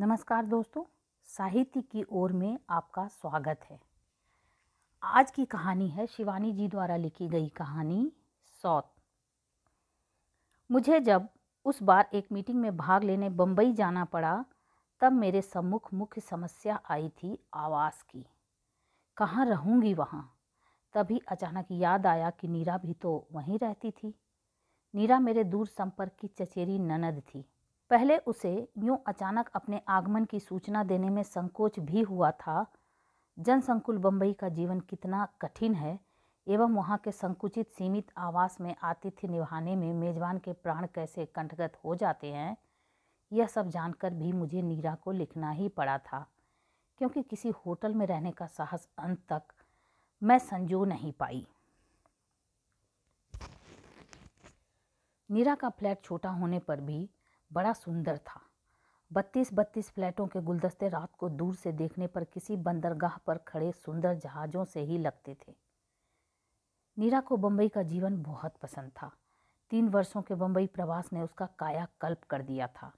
नमस्कार दोस्तों साहित्य की ओर में आपका स्वागत है आज की कहानी है शिवानी जी द्वारा लिखी गई कहानी सौत मुझे जब उस बार एक मीटिंग में भाग लेने बम्बई जाना पड़ा तब मेरे सम्मुख मुख्य समस्या आई थी आवास की कहाँ रहूँगी वहाँ तभी अचानक याद आया कि नीरा भी तो वहीं रहती थी नीरा मेरे दूर संपर्क की चचेरी ननद थी पहले उसे यूं अचानक अपने आगमन की सूचना देने में संकोच भी हुआ था जनसंकुल बम्बई का जीवन कितना कठिन है एवं वहाँ के संकुचित सीमित आवास में आतिथ्य निभाने में मेजबान के प्राण कैसे कंठगत हो जाते हैं यह सब जानकर भी मुझे नीरा को लिखना ही पड़ा था क्योंकि किसी होटल में रहने का साहस अंत तक मैं संजो नहीं पाई नीरा का फ्लैट छोटा होने पर भी बड़ा सुंदर था बत्तीस बत्तीस फ्लैटों के गुलदस्ते रात को दूर से देखने पर किसी बंदरगाह पर खड़े सुंदर जहाज़ों से ही लगते थे नीरा को बम्बई का जीवन बहुत पसंद था तीन वर्षों के बम्बई प्रवास ने उसका कायाकल्प कर दिया था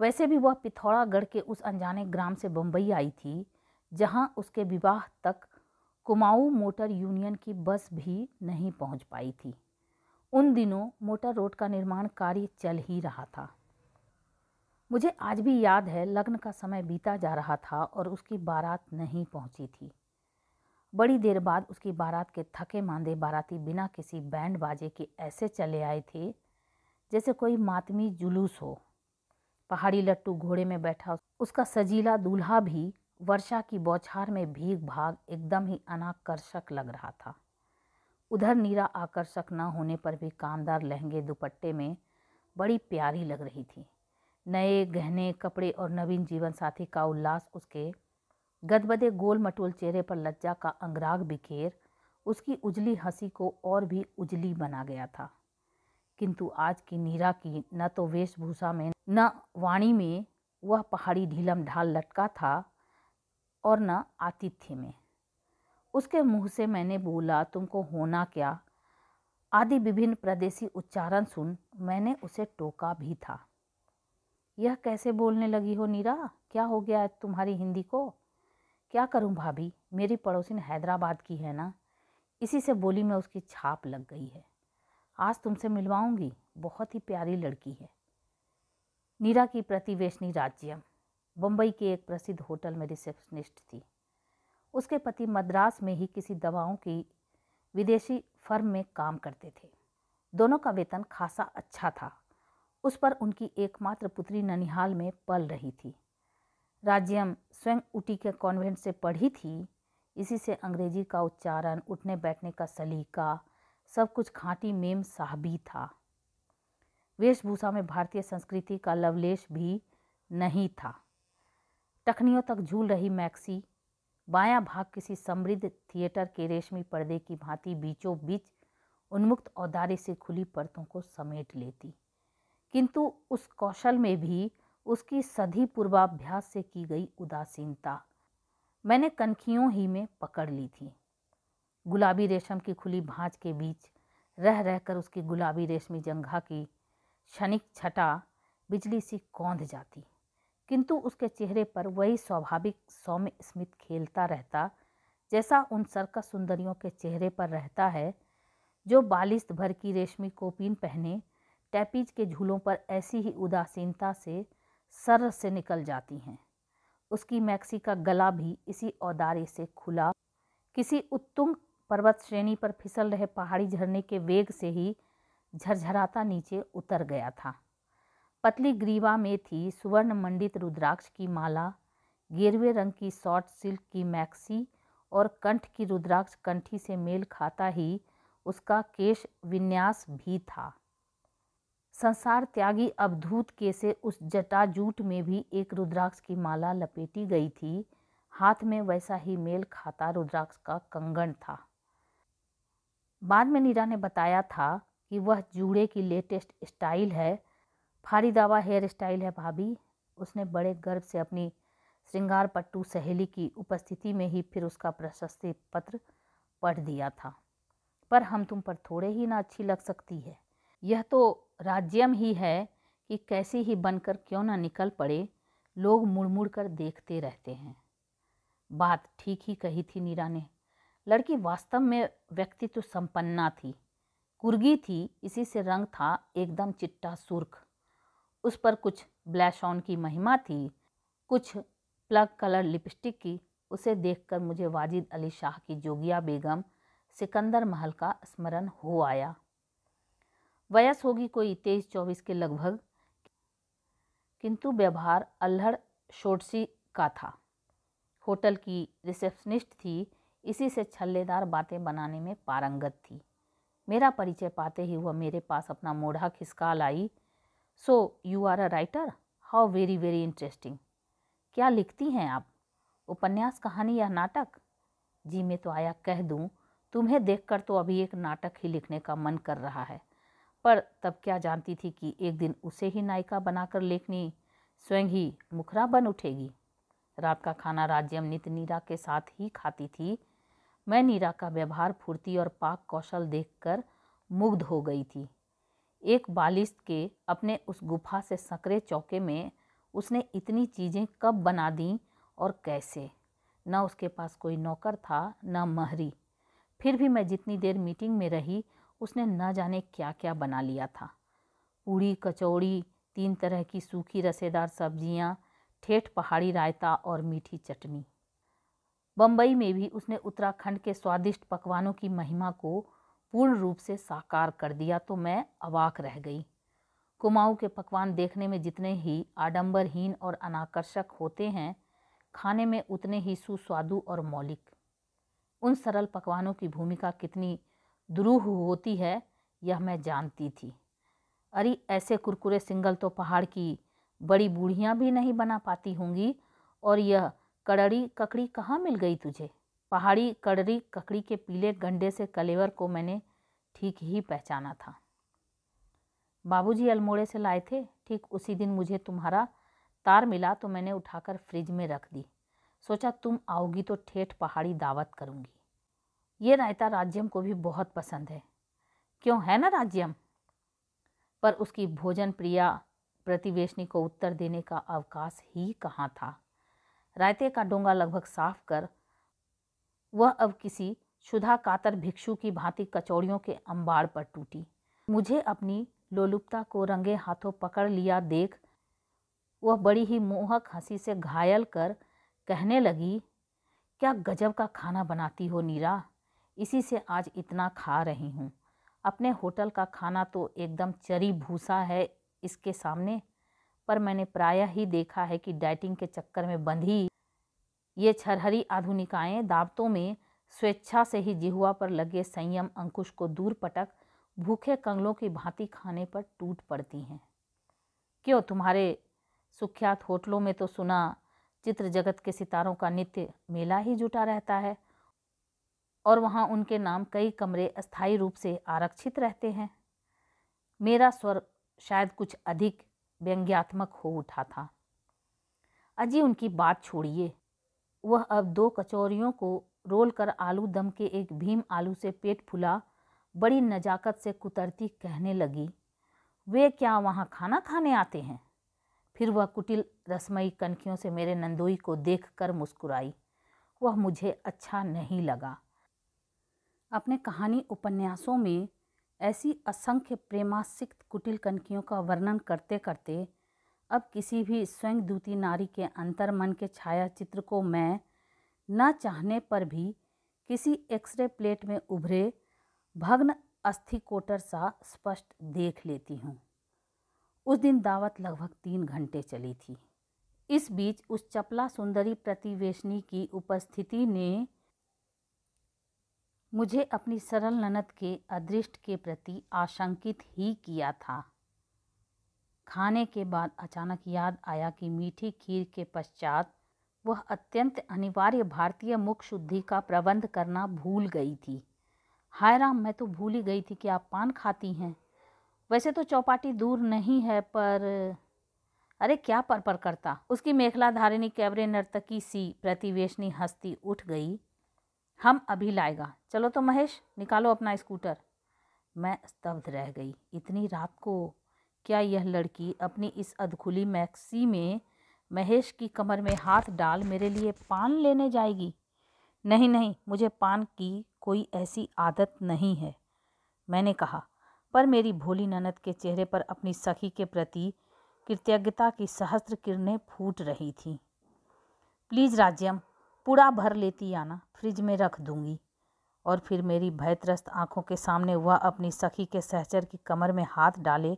वैसे भी वह पिथौरागढ़ के उस अनजाने ग्राम से बम्बई आई थी जहाँ उसके विवाह तक कुमाऊँ मोटर यूनियन की बस भी नहीं पहुँच पाई थी उन दिनों मोटर रोड का निर्माण कार्य चल ही रहा था मुझे आज भी याद है लग्न का समय बीता जा रहा था और उसकी बारात नहीं पहुंची थी बड़ी देर बाद उसकी बारात के थके मांदे बाराती बिना किसी बैंड बाजे के ऐसे चले आए थे जैसे कोई मातमी जुलूस हो पहाड़ी लट्टू घोड़े में बैठा उसका सजीला दूल्हा भी वर्षा की बौछार में भीग भाग एकदम ही अनाकर्षक लग रहा था उधर नीरा आकर्षक न होने पर भी कामदार लहंगे दुपट्टे में बड़ी प्यारी लग रही थी नए गहने कपड़े और नवीन जीवन साथी का उल्लास उसके गदबदे गोल मटोल चेहरे पर लज्जा का अंगराग बिखेर उसकी उजली हंसी को और भी उजली बना गया था किंतु आज की नीरा की न तो वेशभूषा में न वाणी में वह पहाड़ी ढीलम ढाल लटका था और न आतिथ्य में उसके मुंह से मैंने बोला तुमको होना क्या आदि विभिन्न प्रदेशी उच्चारण सुन मैंने उसे टोका भी था यह कैसे बोलने लगी हो नीरा क्या हो गया तुम्हारी हिंदी को क्या करूं भाभी मेरी पड़ोसिन हैदराबाद की है ना इसी से बोली में उसकी छाप लग गई है आज तुमसे मिलवाऊंगी बहुत ही प्यारी लड़की है नीरा की प्रतिवेशनी राज्यम बम्बई के एक प्रसिद्ध होटल में रिसेप्शनिस्ट थी उसके पति मद्रास में ही किसी दवाओं की विदेशी फर्म में काम करते थे दोनों का वेतन खासा अच्छा था उस पर उनकी एकमात्र पुत्री ननिहाल में पल रही थी राज्यम स्वयं उटी के कॉन्वेंट से पढ़ी थी इसी से अंग्रेजी का उच्चारण उठने बैठने का सलीका सब कुछ खांटी मेम साहबी था वेशभूषा में भारतीय संस्कृति का लवलेश भी नहीं था टखनियों तक झूल रही मैक्सी बायां भाग किसी समृद्ध थिएटर के रेशमी पर्दे की भांति बीचों बीच उन्मुक्त औदारे से खुली परतों को समेट लेती किंतु उस कौशल में भी उसकी सधी पूर्वाभ्यास से की गई उदासीनता मैंने कनखियों ही में पकड़ ली थी गुलाबी रेशम की खुली भाज के बीच रह रहकर उसकी गुलाबी रेशमी जंघा की क्षणिक छटा बिजली सी कौंध जाती किंतु उसके चेहरे पर वही स्वाभाविक सौम्य स्मित खेलता रहता जैसा उन सर्कस सुंदरियों के चेहरे पर रहता है जो बालिश भर की रेशमी कोपीन पहने टैपीज के झूलों पर ऐसी ही उदासीनता से सर से निकल जाती हैं उसकी मैक्सी का गला भी इसी औदारे से खुला किसी उत्तुंग पर्वत श्रेणी पर फिसल रहे पहाड़ी झरने के वेग से ही झरझराता नीचे उतर गया था पतली ग्रीवा में थी सुवर्ण मंडित रुद्राक्ष की माला गेरवे रंग की शॉर्ट सिल्क की मैक्सी और कंठ की रुद्राक्ष कंठी से मेल खाता ही उसका केश विन्यास भी था संसार त्यागी अवधूत के से उस जटाजूट में भी एक रुद्राक्ष की माला लपेटी गई थी हाथ में वैसा ही मेल खाता रुद्राक्ष का कंगन था बाद में नीरा ने बताया था कि वह जूड़े की लेटेस्ट स्टाइल है फारीदावा हेयर स्टाइल है भाभी उसने बड़े गर्व से अपनी श्रृंगार पट्टू सहेली की उपस्थिति में ही फिर उसका प्रशस्ति पत्र पढ़ दिया था पर हम तुम पर थोड़े ही ना अच्छी लग सकती है यह तो राज्यम ही है कि कैसी ही बनकर क्यों ना निकल पड़े लोग मुड़ मुड़ कर देखते रहते हैं बात ठीक ही कही थी नीरा ने लड़की वास्तव में व्यक्तित्व संपन्ना थी कुर्गी थी इसी से रंग था एकदम चिट्टा सुर्ख उस पर कुछ ब्लैश ऑन की महिमा थी कुछ प्लग कलर लिपस्टिक की उसे देखकर मुझे वाजिद अली शाह की जोगिया बेगम सिकंदर महल का स्मरण हो आया वयस होगी कोई तेईस चौबीस के लगभग किंतु व्यवहार अल्हड़ शोटसी का था होटल की रिसेप्शनिस्ट थी इसी से छल्लेदार बातें बनाने में पारंगत थी मेरा परिचय पाते ही वह मेरे पास अपना मोढ़ा खिसका लाई so you are a writer how very very interesting क्या लिखती हैं आप उपन्यास कहानी या नाटक जी मैं तो आया कह दूँ तुम्हें देखकर तो अभी एक नाटक ही लिखने का मन कर रहा है पर तब क्या जानती थी कि एक दिन उसे ही नायिका बनाकर लेखनी स्वयं ही मुखरा बन उठेगी रात का खाना राज्यम नित नीरा के साथ ही खाती थी मैं नीरा का व्यवहार फुर्ती और पाक कौशल देखकर मुग्ध हो गई थी एक बालिश के अपने उस गुफा से सकरे चौके में उसने इतनी चीज़ें कब बना दी और कैसे न उसके पास कोई नौकर था न महरी फिर भी मैं जितनी देर मीटिंग में रही उसने न जाने क्या क्या बना लिया था पूड़ी कचौड़ी तीन तरह की सूखी रसेदार सब्जियाँ ठेठ पहाड़ी रायता और मीठी चटनी बम्बई में भी उसने उत्तराखंड के स्वादिष्ट पकवानों की महिमा को पूर्ण रूप से साकार कर दिया तो मैं अवाक रह गई कुमाऊँ के पकवान देखने में जितने ही आडंबरहीन और अनाकर्षक होते हैं खाने में उतने ही सुस्वादु और मौलिक उन सरल पकवानों की भूमिका कितनी द्रूह होती है यह मैं जानती थी अरे ऐसे कुरकुरे सिंगल तो पहाड़ की बड़ी बूढ़ियाँ भी नहीं बना पाती होंगी और यह कड़ड़ी ककड़ी कहाँ मिल गई तुझे पहाड़ी कड़री ककड़ी के पीले गंडे से कलेवर को मैंने ठीक ही पहचाना था बाबूजी अल्मोड़े से लाए थे ठीक उसी दिन मुझे तुम्हारा तार मिला तो मैंने उठाकर फ्रिज में रख दी सोचा तुम आओगी तो ठेठ पहाड़ी दावत करूँगी ये रायता राज्यम को भी बहुत पसंद है क्यों है ना राज्यम पर उसकी भोजन प्रिया प्रतिवेशनी को उत्तर देने का अवकाश ही कहाँ था रायते का डोंगा लगभग साफ कर वह अब किसी शुदा कातर भिक्षु की भांति कचौड़ियों के अंबार पर टूटी मुझे अपनी लोलुपता को रंगे हाथों पकड़ लिया देख वह बड़ी ही मोहक हंसी से घायल कर कहने लगी क्या गजब का खाना बनाती हो नीरा इसी से आज इतना खा रही हूँ अपने होटल का खाना तो एकदम चरी भूसा है इसके सामने पर मैंने प्रायः ही देखा है कि डाइटिंग के चक्कर में बंधी ये छरहरी आधुनिकाएं दावतों में स्वेच्छा से ही जिहुआ पर लगे संयम अंकुश को दूर पटक भूखे कंगलों की भांति खाने पर टूट पड़ती हैं क्यों तुम्हारे सुख्यात होटलों में तो सुना चित्र जगत के सितारों का नित्य मेला ही जुटा रहता है और वहाँ उनके नाम कई कमरे अस्थायी रूप से आरक्षित रहते हैं मेरा स्वर शायद कुछ अधिक व्यंग्यात्मक हो उठा था अजी उनकी बात छोड़िए वह अब दो कचौरियों को रोल कर आलू दम के एक भीम आलू से पेट फुला बड़ी नजाकत से कुतरती कहने लगी वे क्या वहाँ खाना खाने आते हैं फिर वह कुटिल रसमई कनखियों से मेरे नंदोई को देख कर मुस्कुराई वह मुझे अच्छा नहीं लगा अपने कहानी उपन्यासों में ऐसी असंख्य प्रेमासिक्त कुटिल कनखियों का वर्णन करते करते अब किसी भी स्वयं दूती नारी के अंतर मन के छाया चित्र को मैं न चाहने पर भी किसी एक्सरे प्लेट में उभरे भग्न अस्थि कोटर सा स्पष्ट देख लेती हूँ उस दिन दावत लगभग तीन घंटे चली थी इस बीच उस चपला सुंदरी प्रतिवेशनी की उपस्थिति ने मुझे अपनी सरल ननद के अदृष्ट के प्रति आशंकित ही किया था खाने के बाद अचानक याद आया कि मीठी खीर के पश्चात वह अत्यंत अनिवार्य भारतीय मुख शुद्धि का प्रबंध करना भूल गई थी हाय राम मैं तो भूल ही गई थी कि आप पान खाती हैं वैसे तो चौपाटी दूर नहीं है पर अरे क्या पर पर करता उसकी मेखला धारिणी कैबरे नर्तकी सी प्रतिवेशनी हस्ती उठ गई हम अभी लाएगा चलो तो महेश निकालो अपना स्कूटर मैं स्तब्ध रह गई इतनी रात को क्या यह लड़की अपनी इस अधखुली मैक्सी में महेश की कमर में हाथ डाल मेरे लिए पान लेने जाएगी नहीं नहीं मुझे पान की कोई ऐसी आदत नहीं है मैंने कहा पर मेरी भोली ननद के चेहरे पर अपनी सखी के प्रति कृतज्ञता की सहस्त्र किरणें फूट रही थीं प्लीज़ राज्यम पूरा भर लेती आना फ्रिज में रख दूंगी और फिर मेरी भयत्रस्त आंखों के सामने वह अपनी सखी के सहचर की कमर में हाथ डाले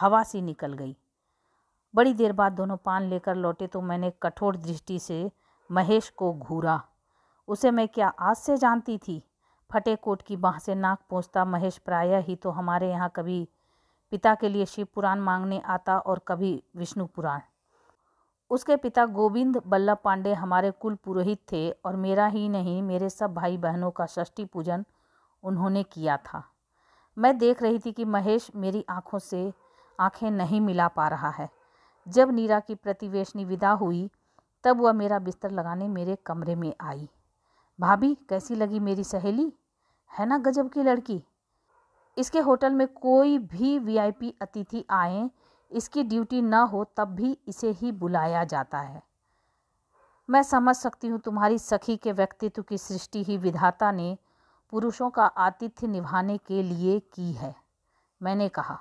हवा सी निकल गई बड़ी देर बाद दोनों पान लेकर लौटे तो मैंने कठोर दृष्टि से महेश को घूरा उसे मैं क्या आज से जानती थी फटे कोट की बाह से नाक पहुँचता महेश प्रायः ही तो हमारे यहाँ कभी पिता के लिए शिव पुराण मांगने आता और कभी विष्णु पुराण उसके पिता गोविंद बल्लभ पांडे हमारे कुल पुरोहित थे और मेरा ही नहीं मेरे सब भाई बहनों का षष्ठी पूजन उन्होंने किया था मैं देख रही थी कि महेश मेरी आंखों से आंखें नहीं मिला पा रहा है जब नीरा की प्रतिवेशनी विदा हुई तब वह मेरा बिस्तर लगाने मेरे कमरे में आई भाभी कैसी लगी मेरी सहेली है ना गजब की लड़की इसके होटल में कोई भी वीआईपी अतिथि आए इसकी ड्यूटी ना हो तब भी इसे ही बुलाया जाता है मैं समझ सकती हूँ तुम्हारी सखी के व्यक्तित्व की सृष्टि ही विधाता ने पुरुषों का आतिथ्य निभाने के लिए की है मैंने कहा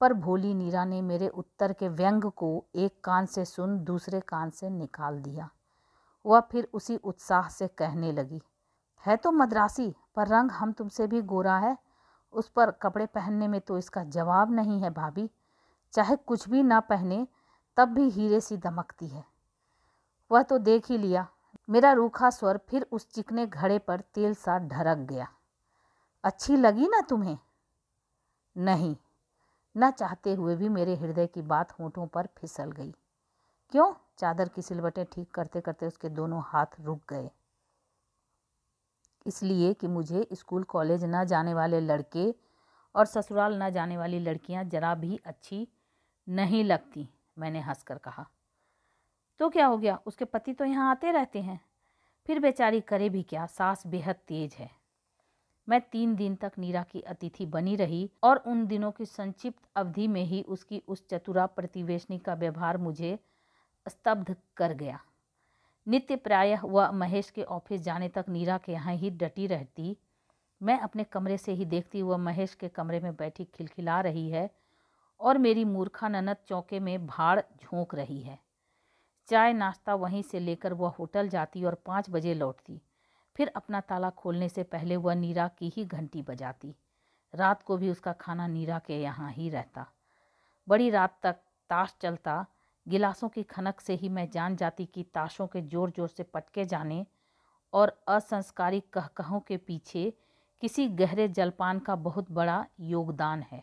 पर भोली नीरा ने मेरे उत्तर के व्यंग को एक कान से सुन दूसरे कान से निकाल दिया वह फिर उसी उत्साह से कहने लगी है तो मद्रासी पर रंग हम तुमसे भी गोरा है उस पर कपड़े पहनने में तो इसका जवाब नहीं है भाभी चाहे कुछ भी ना पहने तब भी हीरे सी दमकती है वह तो देख ही लिया मेरा रूखा स्वर फिर उस चिकने घड़े पर तेल सा ढरक गया अच्छी लगी ना तुम्हें नहीं न चाहते हुए भी मेरे हृदय की बात होठों पर फिसल गई क्यों चादर की सिलवटें ठीक करते करते उसके दोनों हाथ रुक गए इसलिए कि मुझे स्कूल कॉलेज ना जाने वाले लड़के और ससुराल ना जाने वाली लड़कियां जरा भी अच्छी नहीं लगती मैंने हंसकर कहा तो क्या हो गया उसके पति तो यहाँ आते रहते हैं फिर बेचारी करे भी क्या सास बेहद तेज है मैं तीन दिन तक नीरा की अतिथि बनी रही और उन दिनों की संक्षिप्त अवधि में ही उसकी उस चतुरा प्रतिवेशनी का व्यवहार मुझे स्तब्ध कर गया नित्य प्रायः वह महेश के ऑफिस जाने तक नीरा के यहाँ ही डटी रहती मैं अपने कमरे से ही देखती वह महेश के कमरे में बैठी खिलखिला रही है और मेरी मूर्खा ननद चौके में भाड़ झोंक रही है चाय नाश्ता वहीं से लेकर वह होटल जाती और पाँच बजे लौटती फिर अपना ताला खोलने से पहले वह नीरा की ही घंटी बजाती रात को भी उसका खाना नीरा के यहाँ ही रहता बड़ी रात तक ताश चलता गिलासों की खनक से ही मैं जान जाती कि ताशों के जोर जोर से पटके जाने और असंस्कारी कहकहों के पीछे किसी गहरे जलपान का बहुत बड़ा योगदान है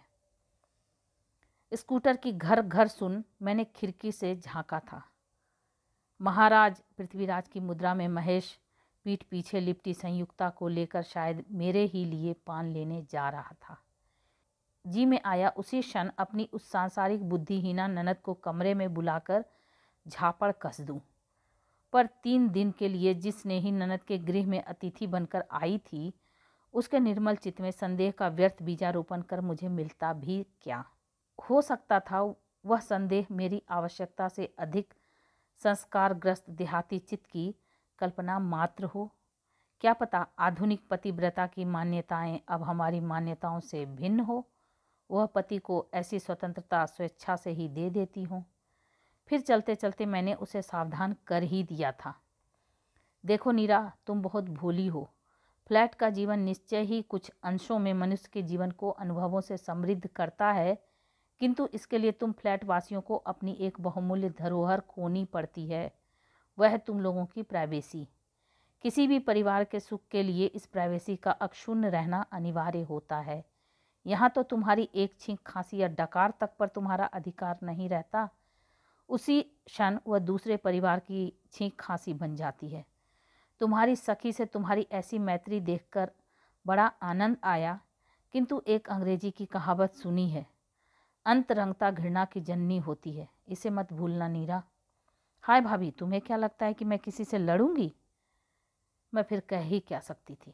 स्कूटर की घर घर सुन मैंने खिड़की से झांका था महाराज पृथ्वीराज की मुद्रा में महेश पीठ पीछे लिपटी संयुक्ता को लेकर शायद मेरे ही लिए पान लेने जा रहा था जी में आया उसी क्षण अपनी उस सांसारिक बुद्धिहीना ननद को कमरे में बुलाकर झापड़ कस दूं पर तीन दिन के लिए जिसने ही ननद के गृह में अतिथि बनकर आई थी उसके निर्मल चित्त में संदेह का व्यर्थ बीजारोपण कर मुझे मिलता भी क्या हो सकता था वह संदेह मेरी आवश्यकता से अधिक संस्कारग्रस्त देहाती चित्त की कल्पना मात्र हो क्या पता आधुनिक पतिव्रता की मान्यताएं अब हमारी मान्यताओं से भिन्न हो वह पति को ऐसी स्वतंत्रता स्वेच्छा से ही दे देती हूँ फिर चलते चलते मैंने उसे सावधान कर ही दिया था देखो नीरा तुम बहुत भोली हो फ्लैट का जीवन निश्चय ही कुछ अंशों में मनुष्य के जीवन को अनुभवों से समृद्ध करता है किंतु इसके लिए तुम फ्लैट वासियों को अपनी एक बहुमूल्य धरोहर खोनी पड़ती है वह तुम लोगों की प्राइवेसी किसी भी परिवार के सुख के लिए इस प्राइवेसी का अक्षुण्ण रहना अनिवार्य होता है यहाँ तो तुम्हारी एक छींक खांसी या डकार तक पर तुम्हारा अधिकार नहीं रहता उसी क्षण वह दूसरे परिवार की छींक खांसी बन जाती है तुम्हारी सखी से तुम्हारी ऐसी मैत्री देखकर बड़ा आनंद आया किंतु एक अंग्रेजी की कहावत सुनी है अंतरंगता घृणा की जननी होती है इसे मत भूलना नीरा हाय भाभी तुम्हें क्या लगता है कि मैं किसी से लड़ूंगी मैं फिर कह ही क्या सकती थी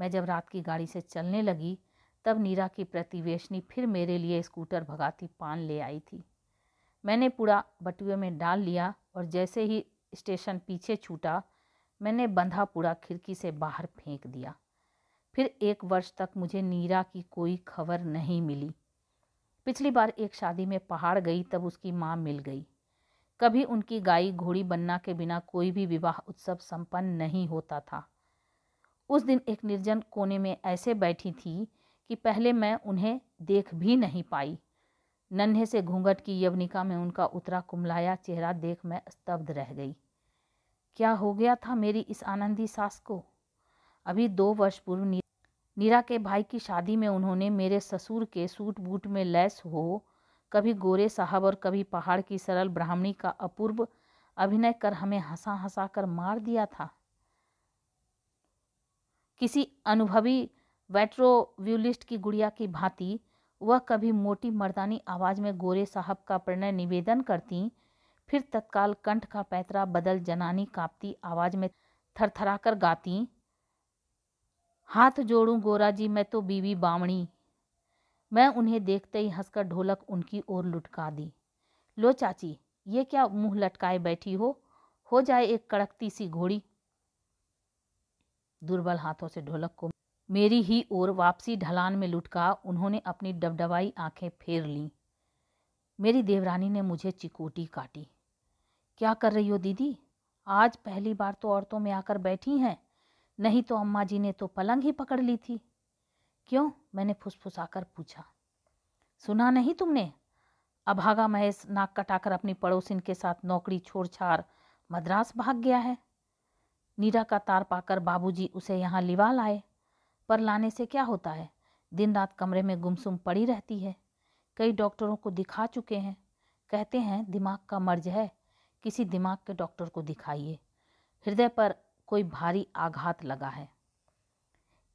मैं जब रात की गाड़ी से चलने लगी तब नीरा की प्रतिवेशनी फिर मेरे लिए स्कूटर भगाती पान ले आई थी मैंने पूरा बटुए में डाल लिया और जैसे ही स्टेशन पीछे छूटा मैंने बंधा पूरा खिड़की से बाहर फेंक दिया फिर एक वर्ष तक मुझे नीरा की कोई खबर नहीं मिली पिछली बार एक शादी में पहाड़ गई तब उसकी माँ मिल गई कभी उनकी गाई घोड़ी बनना के बिना कोई भी विवाह उत्सव संपन्न नहीं होता था उस दिन एक निर्जन कोने में ऐसे बैठी थी कि पहले मैं उन्हें देख भी नहीं पाई नन्हे से घूंघट की यवनिका में उनका उतरा कुमलाया चेहरा देख मैं स्तब्ध रह गई क्या हो गया था मेरी इस आनंदी सास को अभी दो वर्ष पूर्व नीरा के भाई की शादी में उन्होंने मेरे ससुर के सूट बूट में लैस हो कभी गोरे साहब और कभी पहाड़ की सरल ब्राह्मणी का अपूर्व अभिनय कर हमें हंसा हंसा कर मार दिया था किसी अनुभवी वेट्रोव्यूलिस्ट की गुड़िया की भांति वह कभी मोटी मर्दानी आवाज़ में गोरे साहब का प्रणय निवेदन करती फिर तत्काल कंठ का पैतरा बदल जनानी कांपती आवाज़ में थरथराकर गाती हाथ जोड़ू गोरा जी मैं तो बीवी बामणी मैं उन्हें देखते ही हंसकर ढोलक उनकी ओर लुटका दी लो चाची ये क्या मुंह लटकाए बैठी हो हो जाए एक कड़कती सी घोड़ी दुर्बल हाथों से ढोलक को मेरी ही ओर वापसी ढलान में लुटका उन्होंने अपनी डबडबाई आंखें फेर ली मेरी देवरानी ने मुझे चिकोटी काटी क्या कर रही हो दीदी आज पहली बार तो औरतों में आकर बैठी हैं नहीं तो अम्मा जी ने तो पलंग ही पकड़ ली थी क्यों मैंने फुसफुसाकर पूछा सुना नहीं तुमने अभागा महेश नाक कटाकर अपनी पड़ोसिन के साथ नौकरी छोड़ छाड़ मद्रास भाग गया है नीरा का तार पाकर बाबूजी उसे यहाँ लिवा लाए पर लाने से क्या होता है दिन रात कमरे में गुमसुम पड़ी रहती है कई डॉक्टरों को दिखा चुके हैं कहते हैं दिमाग का मर्ज है किसी दिमाग के डॉक्टर को दिखाइए हृदय पर कोई भारी आघात लगा है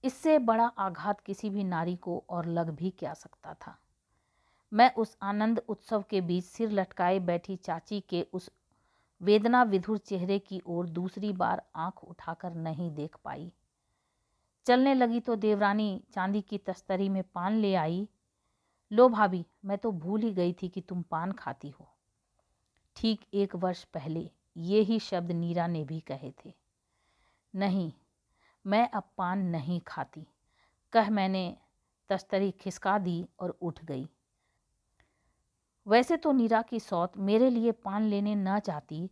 इससे बड़ा आघात किसी भी नारी को और लग भी क्या सकता था मैं उस आनंद उत्सव के बीच सिर लटकाए बैठी चाची के उस वेदना विधुर चेहरे की ओर दूसरी बार आंख उठाकर नहीं देख पाई चलने लगी तो देवरानी चांदी की तस्तरी में पान ले आई लो भाभी मैं तो भूल ही गई थी कि तुम पान खाती हो ठीक एक वर्ष पहले ये ही शब्द नीरा ने भी कहे थे नहीं मैं अब पान नहीं खाती कह मैंने तस्तरी खिसका दी और उठ गई वैसे तो नीरा की सौत मेरे लिए पान लेने न चाहती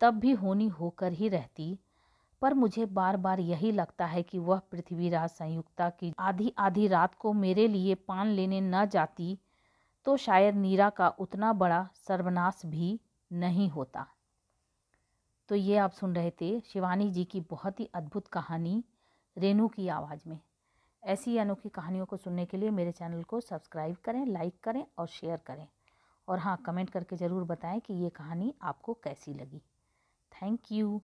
तब भी होनी होकर ही रहती पर मुझे बार बार यही लगता है कि वह पृथ्वीराज संयुक्ता की आधी आधी रात को मेरे लिए पान लेने न जाती तो शायद नीरा का उतना बड़ा सर्वनाश भी नहीं होता तो ये आप सुन रहे थे शिवानी जी की बहुत ही अद्भुत कहानी रेनू की आवाज़ में ऐसी अनोखी कहानियों को सुनने के लिए मेरे चैनल को सब्सक्राइब करें लाइक करें और शेयर करें और हाँ कमेंट करके ज़रूर बताएं कि ये कहानी आपको कैसी लगी थैंक यू